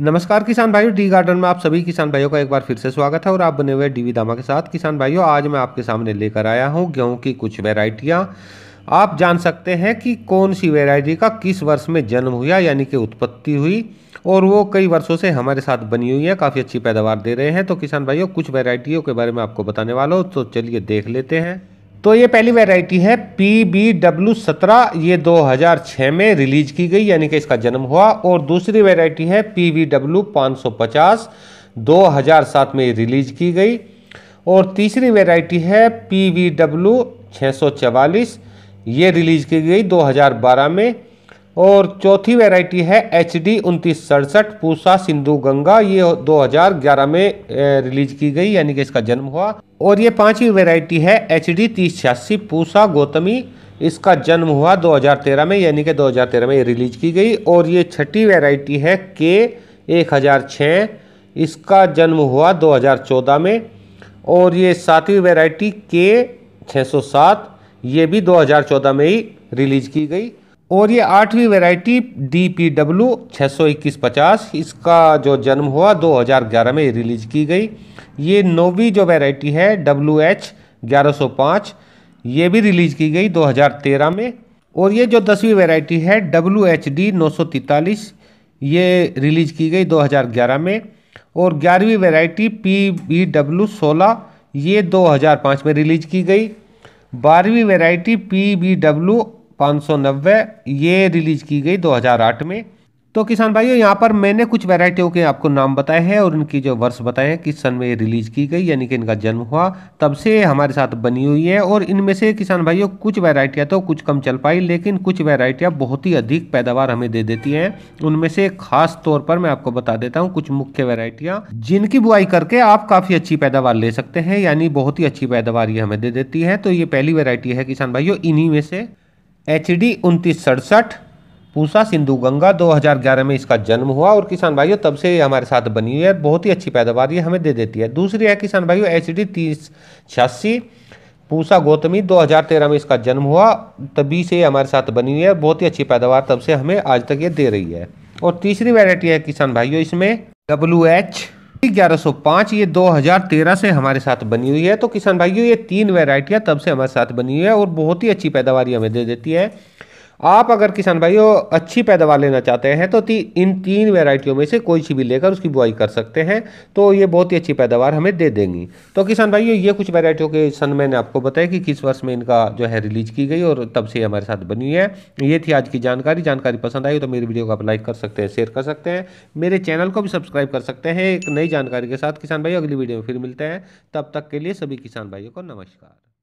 नमस्कार किसान भाइयों डी गार्डन में आप सभी किसान भाइयों का एक बार फिर से स्वागत है और आप बने हुए डीवी दामा के साथ किसान भाइयों आज मैं आपके सामने लेकर आया हूं गेहूं की कुछ वेराइटियाँ आप जान सकते हैं कि कौन सी वेराइटी का किस वर्ष में जन्म हुआ यानी कि उत्पत्ति हुई और वो कई वर्षों से हमारे साथ बनी हुई है काफ़ी अच्छी पैदावार दे रहे हैं तो किसान भाइयों कुछ वेराइटियों के बारे में आपको बताने वाला हो तो चलिए देख लेते हैं तो ये पहली वैरायटी है पी बी डब्ल्यू सत्रह ये 2006 में रिलीज की गई यानी कि इसका जन्म हुआ और दूसरी वैरायटी है पी बी डब्ल्यू पाँच सौ पचास दो हज़ार सात में रिलीज की गई और तीसरी वेराइटी है पी वी डब्ल्यू छः सौ चवालीस ये रिलीज़ की गई 2012 में और चौथी वैरायटी है एच डी उनतीस सड़सठ पूसा सिंधु गंगा ये 2011 में रिलीज की गई यानी कि इसका जन्म हुआ और ये पांचवी वैरायटी है एच डी तीस छियासी पूसा गौतमी इसका जन्म हुआ 2013 में यानी कि 2013 में ये रिलीज की गई और ये छठी वैरायटी है के एक हज़ार छः इसका जन्म हुआ 2014 में और ये सातवीं वेराइटी के 607 ये भी 2014 में ही रिलीज की गई और ये आठवीं वैरायटी डी पी डब्ल्यू छः सौ इक्कीस पचास इसका जो जन्म हुआ 2011 में रिलीज की गई ये नौवीं जो वैरायटी है डब्ल्यू एच ग्यारह सौ पाँच ये भी रिलीज की गई 2013 में और ये जो दसवीं वैरायटी है डब्ल्यू एच डी नौ सौ तैतालीस ये रिलीज की गई 2011 में और ग्यारहवीं वेराइटी पी बी डब्ल्यू सोलह ये 2005 में रिलीज की गई बारहवीं वेराइटी पी बी डब्ल्यू 590 ये रिलीज की गई 2008 में तो किसान भाइयों यहाँ पर मैंने कुछ वेराइटियों के आपको नाम बताए हैं और इनकी जो वर्ष बताए हैं किस सन में ये रिलीज की गई यानी कि इनका जन्म हुआ तब से हमारे साथ बनी हुई है और इनमें से किसान भाइयों कुछ वेराइटियाँ तो कुछ कम चल पाई लेकिन कुछ वेराइटियाँ बहुत ही अधिक पैदावार हमें दे देती हैं उनमें से खास तौर पर मैं आपको बता देता हूँ कुछ मुख्य वेराइटियाँ जिनकी बुआई करके आप काफ़ी अच्छी पैदावार ले सकते हैं यानी बहुत ही अच्छी पैदावार ये हमें दे देती है तो ये पहली वेरायटी है किसान भाइयों इन्हीं में से एच डी उनतीस सड़सठ पूसा सिंधु गंगा 2011 में इसका जन्म हुआ और किसान भाइयों तब से ये हमारे साथ बनी हुई है बहुत ही अच्छी पैदावार ये हमें दे देती है दूसरी है किसान भाइयों एच डी तीस छियासी पूसा गौतमी 2013 में इसका जन्म हुआ तभी से हमारे साथ बनी हुई है बहुत ही अच्छी पैदावार तब से हमें आज तक ये दे रही है और तीसरी वेराइटी है किसान भाइयों इसमें डब्ल्यू एच 1105 ये 2013 से हमारे साथ बनी हुई है तो किसान भाइयों ये तीन वेराइटियाँ तब से हमारे साथ बनी हुई है और बहुत ही अच्छी पैदावार हमें दे देती है आप अगर किसान भाइयों अच्छी पैदावार लेना चाहते हैं तो ती, इन तीन वेराइटियों में से कोई सी भी लेकर उसकी बुआई कर सकते हैं तो ये बहुत ही अच्छी पैदावार हमें दे देंगी तो किसान भाइयों ये कुछ वेराइटियों के सन मैंने आपको बताया कि किस वर्ष में इनका जो है रिलीज की गई और तब से हमारे साथ बनी है ये थी आज की जानकारी जानकारी पसंद आई तो मेरी वीडियो को आप लाइक कर सकते हैं शेयर कर सकते हैं मेरे चैनल को भी सब्सक्राइब कर सकते हैं एक नई जानकारी के साथ किसान भाई अगली वीडियो में फिर मिलते हैं तब तक के लिए सभी किसान भाइयों को नमस्कार